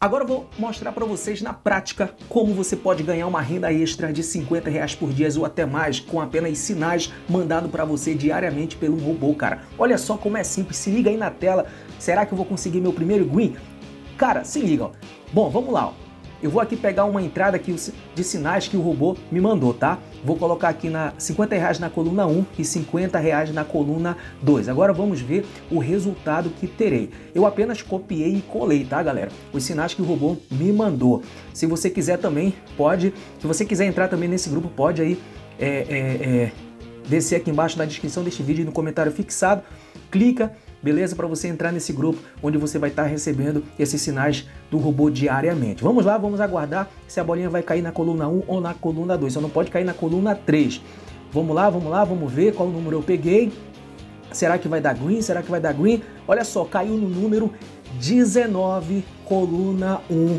Agora eu vou mostrar para vocês na prática como você pode ganhar uma renda extra de 50 reais por dia ou até mais com apenas sinais mandado para você diariamente pelo robô, cara. Olha só como é simples, se liga aí na tela. Será que eu vou conseguir meu primeiro green? Cara, se liga. Ó. Bom, vamos lá. Ó. Eu vou aqui pegar uma entrada aqui de sinais que o robô me mandou, tá? Vou colocar aqui na 50 reais na coluna 1 e 50 reais na coluna 2. Agora vamos ver o resultado que terei. Eu apenas copiei e colei, tá, galera? Os sinais que o robô me mandou. Se você quiser também, pode. Se você quiser entrar também nesse grupo, pode aí é, é, é, descer aqui embaixo na descrição deste vídeo e no comentário fixado. Clica beleza? Para você entrar nesse grupo onde você vai estar tá recebendo esses sinais do robô diariamente. Vamos lá, vamos aguardar se a bolinha vai cair na coluna 1 ou na coluna 2. Só não pode cair na coluna 3. Vamos lá, vamos lá, vamos ver qual número eu peguei. Será que vai dar green? Será que vai dar green? Olha só, caiu no número 19, coluna 1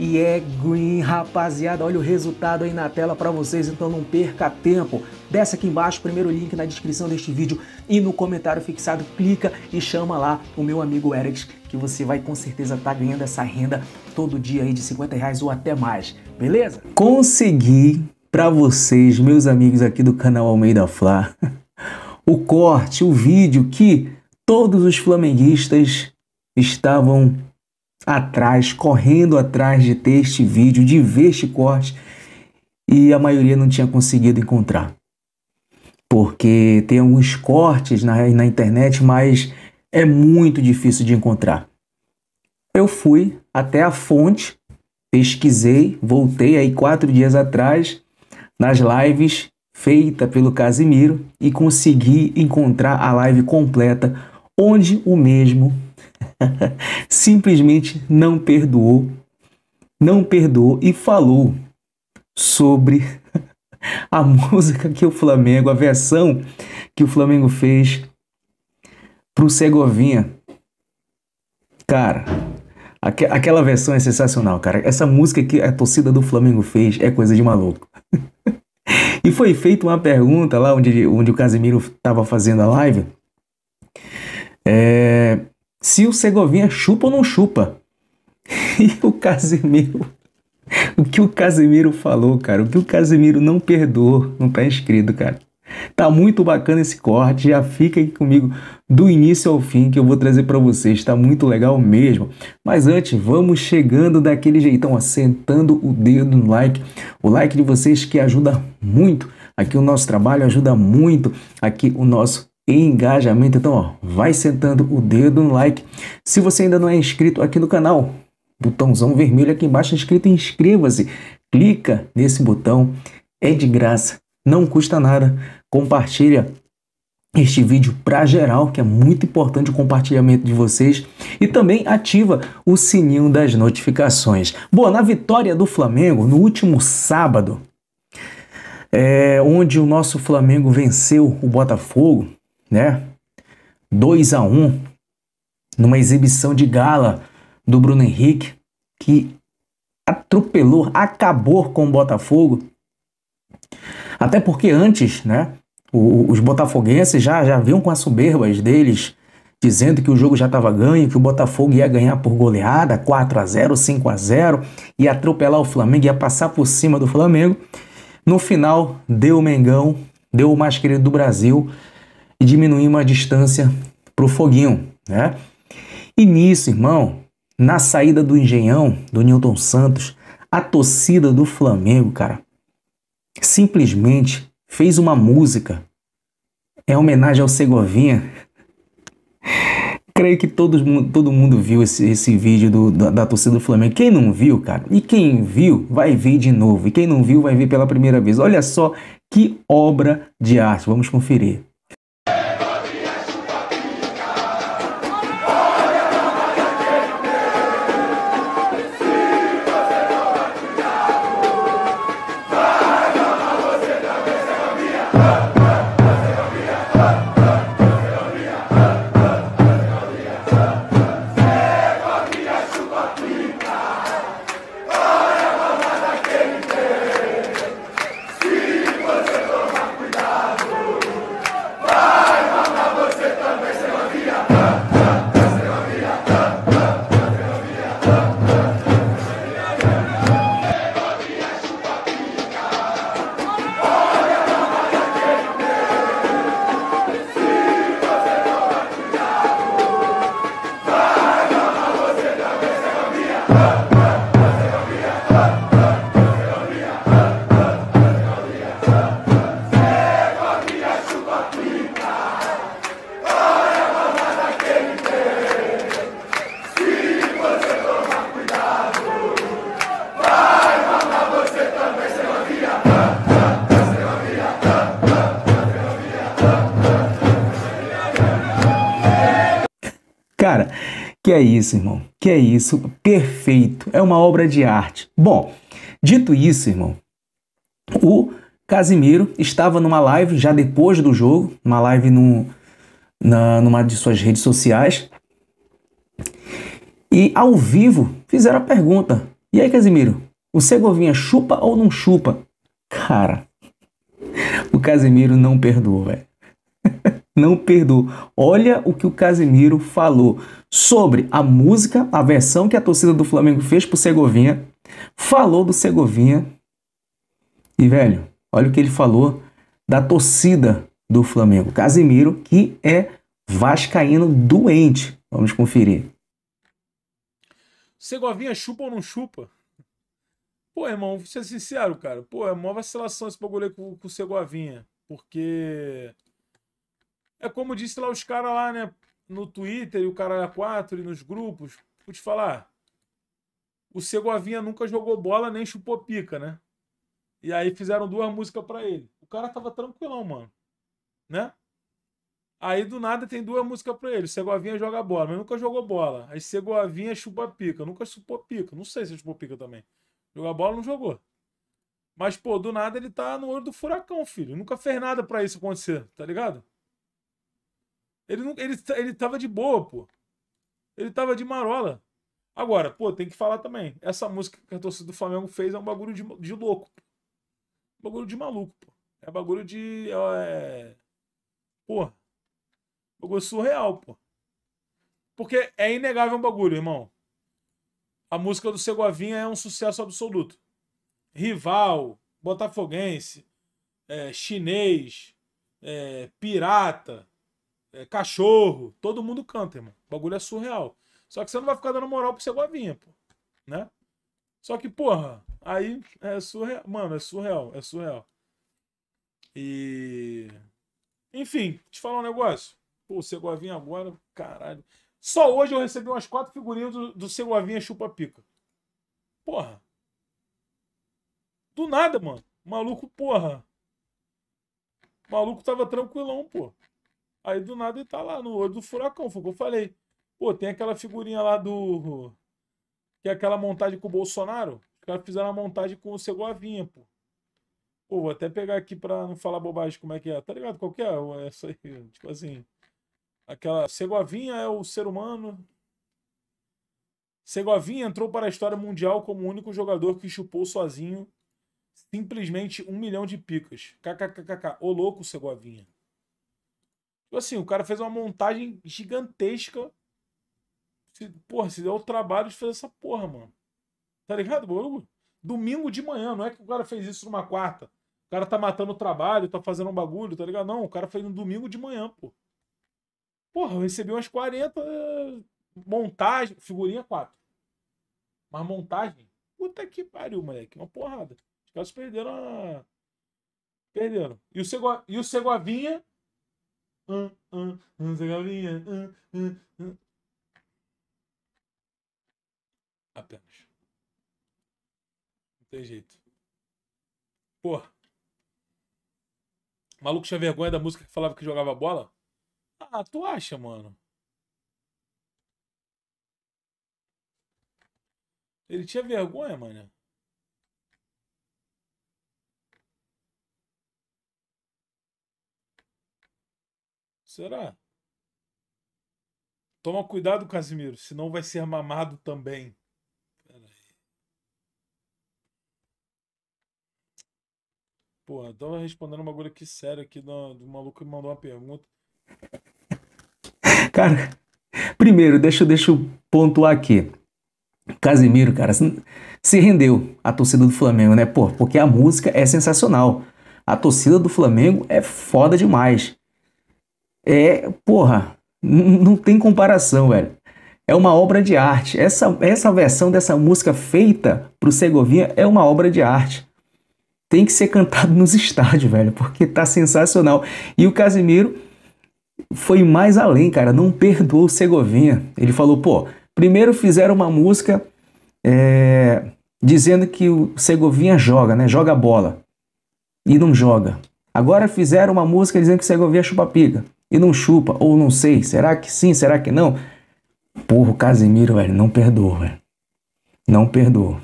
e é green, rapaziada. Olha o resultado aí na tela para vocês, então não perca tempo. Desce aqui embaixo, primeiro link na descrição deste vídeo e no comentário fixado, clica e chama lá o meu amigo Erics, que você vai com certeza estar tá ganhando essa renda todo dia aí de 50 reais ou até mais, beleza? Consegui para vocês, meus amigos aqui do canal Almeida Fla, o corte, o vídeo que todos os flamenguistas estavam atrás, correndo atrás de ter este vídeo, de ver este corte, e a maioria não tinha conseguido encontrar. Porque tem alguns cortes na, na internet, mas é muito difícil de encontrar. Eu fui até a fonte, pesquisei, voltei aí quatro dias atrás nas lives feita pelo Casimiro e consegui encontrar a live completa onde o mesmo simplesmente não perdoou, não perdoou e falou sobre a música que o Flamengo, a versão que o Flamengo fez para o Segovinha. Cara, aqu aquela versão é sensacional, cara. Essa música que a torcida do Flamengo fez é coisa de maluco. e foi feita uma pergunta lá onde, onde o Casemiro estava fazendo a live. É, se o Segovinha chupa ou não chupa. E o Casemiro. O que o Casemiro falou, cara. O que o Casemiro não perdoou. Não tá inscrito, cara. Tá muito bacana esse corte, já fica aqui comigo do início ao fim que eu vou trazer para vocês, tá muito legal mesmo. Mas antes, vamos chegando daquele jeitão, assentando o dedo no like, o like de vocês que ajuda muito aqui o nosso trabalho, ajuda muito aqui o nosso engajamento. Então, ó, vai sentando o dedo no like. Se você ainda não é inscrito aqui no canal, botãozão vermelho aqui embaixo inscrito inscreva-se. Clica nesse botão, é de graça, não custa nada. Compartilha este vídeo para geral, que é muito importante o compartilhamento de vocês, e também ativa o sininho das notificações. boa na vitória do Flamengo no último sábado, é, onde o nosso Flamengo venceu o Botafogo, né? 2 a 1 numa exibição de gala do Bruno Henrique, que atropelou, acabou com o Botafogo. Até porque antes, né, os botafoguenses já, já vinham com as soberbas deles, dizendo que o jogo já estava ganho, que o Botafogo ia ganhar por goleada, 4 a 0 5 a 0 ia atropelar o Flamengo, ia passar por cima do Flamengo. No final, deu o Mengão, deu o mais querido do Brasil, e uma distância para o foguinho, né? E nisso, irmão, na saída do Engenhão, do Newton Santos, a torcida do Flamengo, cara, simplesmente fez uma música é homenagem ao Segovinha. Creio que todo mundo, todo mundo viu esse, esse vídeo do, da, da, torcida do Flamengo. Quem não viu, cara, e quem viu, vai ver de novo. E quem não viu, vai ver pela primeira vez. Olha só que obra de arte. Vamos conferir. Cara, que é isso, irmão? Que é isso? Perfeito. É uma obra de arte. Bom, dito isso, irmão, o Casimiro estava numa live já depois do jogo, uma live no, na, numa de suas redes sociais. E ao vivo fizeram a pergunta: E aí, Casimiro, o Segovinha chupa ou não chupa? Cara, o Casimiro não perdoou, velho não perdoa Olha o que o Casimiro falou sobre a música, a versão que a torcida do Flamengo fez pro Segovinha. Falou do Segovinha. E, velho, olha o que ele falou da torcida do Flamengo. Casimiro, que é vascaíno doente. Vamos conferir. Segovinha chupa ou não chupa? Pô, irmão, vou ser sincero, cara. Pô, é uma vacilação esse bagulho com, com o Segovinha. Porque é como disse lá os caras lá, né? No Twitter e o cara lá quatro e nos grupos. Vou te falar. O Segovinha nunca jogou bola nem chupou pica, né? E aí fizeram duas músicas para ele. O cara tava tranquilão, mano. Né? Aí do nada tem duas músicas pra ele. Segovinha joga bola, mas nunca jogou bola. Aí Segovinha chupa pica, nunca chupou pica. Não sei se chupou pica também. Jogar bola não jogou. Mas, pô, do nada ele tá no olho do furacão, filho. Nunca fez nada para isso acontecer, tá ligado? Ele, não, ele, ele tava de boa, pô. Ele tava de marola. Agora, pô, tem que falar também. Essa música que a torcida do Flamengo fez é um bagulho de, de louco. Pô. bagulho de maluco, pô. É bagulho de. É... Pô. Bagulho surreal, pô. Porque é inegável um bagulho, irmão. A música do Segovinha é um sucesso absoluto. Rival, Botafoguense, é, chinês, é, pirata, é, cachorro, todo mundo canta, irmão. O bagulho é surreal. Só que você não vai ficar dando moral pro Segovinha, pô. Né? Só que, porra, aí é surreal. Mano, é surreal, é surreal. E. Enfim, te falar um negócio. Pô, o Segovinha agora, caralho. Só hoje eu recebi umas quatro figurinhas do, do Segovinha chupa-pica. Porra. Do nada, mano. maluco, porra. maluco tava tranquilão, pô. Aí do nada ele tá lá no olho do furacão. Foi o que eu falei. Pô, tem aquela figurinha lá do. Que é aquela montagem com o Bolsonaro. Os caras fizeram a montagem com o Segovinha, pô. Pô, vou até pegar aqui pra não falar bobagem como é que é. Tá ligado? Qual que é? Essa é aí, tipo assim. Aquela. Segovinha é o ser humano. Segovinha entrou para a história mundial como o único jogador que chupou sozinho simplesmente um milhão de picas. KKKKK. Ô louco, Segovinha. Tipo assim, o cara fez uma montagem gigantesca. porra, se deu o trabalho de fazer essa porra, mano. Tá ligado, Domingo de manhã, não é que o cara fez isso numa quarta. O cara tá matando o trabalho, tá fazendo um bagulho, tá ligado? Não, o cara fez no domingo de manhã, pô. Porra, eu recebi umas 40 eh, montagem, figurinha 4. Mas montagem? Puta que pariu, moleque. Uma porrada. Os caras perderam a. Perderam. E o, Sego... e o Segovinha Hum, hum, hum, Apenas. Não tem jeito. Porra. O maluco tinha vergonha da música que falava que jogava bola? Ah, tu acha, mano? Ele tinha vergonha, mano. Será? Toma cuidado, Casimiro, senão vai ser mamado também. Porra, eu tava respondendo um bagulho aqui sério aqui do, do maluco que mandou uma pergunta. Cara, primeiro, deixa, deixa eu pontuar aqui. Casimiro, cara, se rendeu a torcida do Flamengo, né? Pô, porque a música é sensacional. A torcida do Flamengo é foda demais é, porra, não tem comparação, velho. É uma obra de arte. Essa, essa versão dessa música feita para o Segovinha é uma obra de arte. Tem que ser cantado nos estádios, velho, porque tá sensacional. E o Casimiro foi mais além, cara. Não perdoou o Segovinha. Ele falou, pô, primeiro fizeram uma música é, dizendo que o Segovinha joga, né? Joga bola. E não joga. Agora fizeram uma música dizendo que o Segovinha chupa piga e não chupa, ou não sei, será que sim, será que não? Porra, o Casimiro, velho, não perdoa, velho. Não perdoa.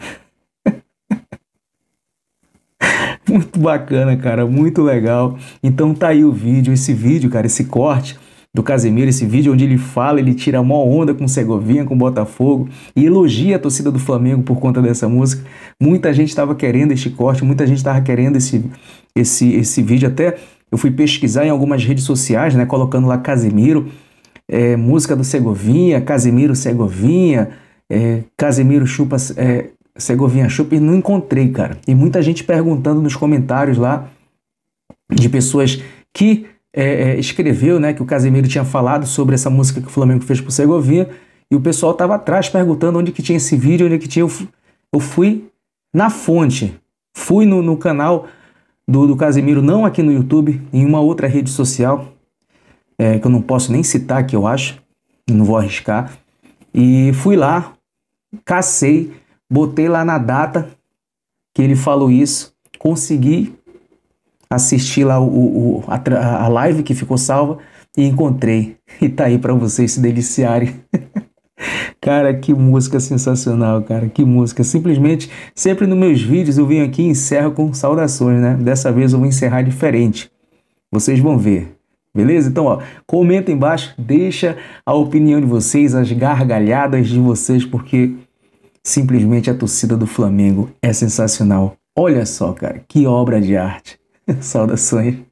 muito bacana, cara, muito legal. Então tá aí o vídeo, esse vídeo, cara, esse corte do Casemiro, esse vídeo onde ele fala, ele tira mó onda com Segovinha, com Botafogo e elogia a torcida do Flamengo por conta dessa música. Muita gente estava querendo este corte, muita gente estava querendo esse, esse, esse vídeo até eu fui pesquisar em algumas redes sociais, né, colocando lá Casimiro, é, música do Segovinha, Casimiro Segovinha, é, Casimiro chupa, é, Segovinha chupa, e não encontrei, cara. E muita gente perguntando nos comentários lá de pessoas que é, é, escreveu, né, que o Casimiro tinha falado sobre essa música que o Flamengo fez pro Segovinha, e o pessoal tava atrás perguntando onde que tinha esse vídeo, onde que tinha. Eu fui na fonte, fui no, no canal do, do Casimiro, não aqui no YouTube, em uma outra rede social, é, que eu não posso nem citar, que eu acho, não vou arriscar. E fui lá, cacei, botei lá na data que ele falou isso, consegui assistir lá o, o a, a live que ficou salva e encontrei. E tá aí para vocês se deliciarem. Cara, que música sensacional, cara, que música. Simplesmente, sempre nos meus vídeos eu venho aqui e encerro com saudações, né? Dessa vez eu vou encerrar diferente. Vocês vão ver. Beleza? Então, ó, comenta embaixo, deixa a opinião de vocês, as gargalhadas de vocês, porque simplesmente a torcida do Flamengo é sensacional. Olha só, cara, que obra de arte. Saudações.